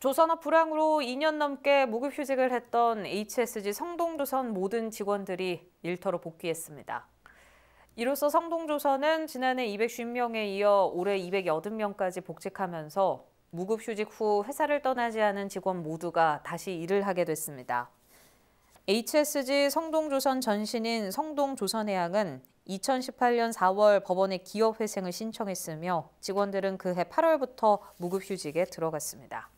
조선업 불황으로 2년 넘게 무급휴직을 했던 HSG 성동조선 모든 직원들이 일터로 복귀했습니다. 이로써 성동조선은 지난해 250명에 이어 올해 280명까지 복직하면서 무급휴직 후 회사를 떠나지 않은 직원 모두가 다시 일을 하게 됐습니다. HSG 성동조선 전신인 성동조선해양은 2018년 4월 법원에 기업회생을 신청했으며 직원들은 그해 8월부터 무급휴직에 들어갔습니다.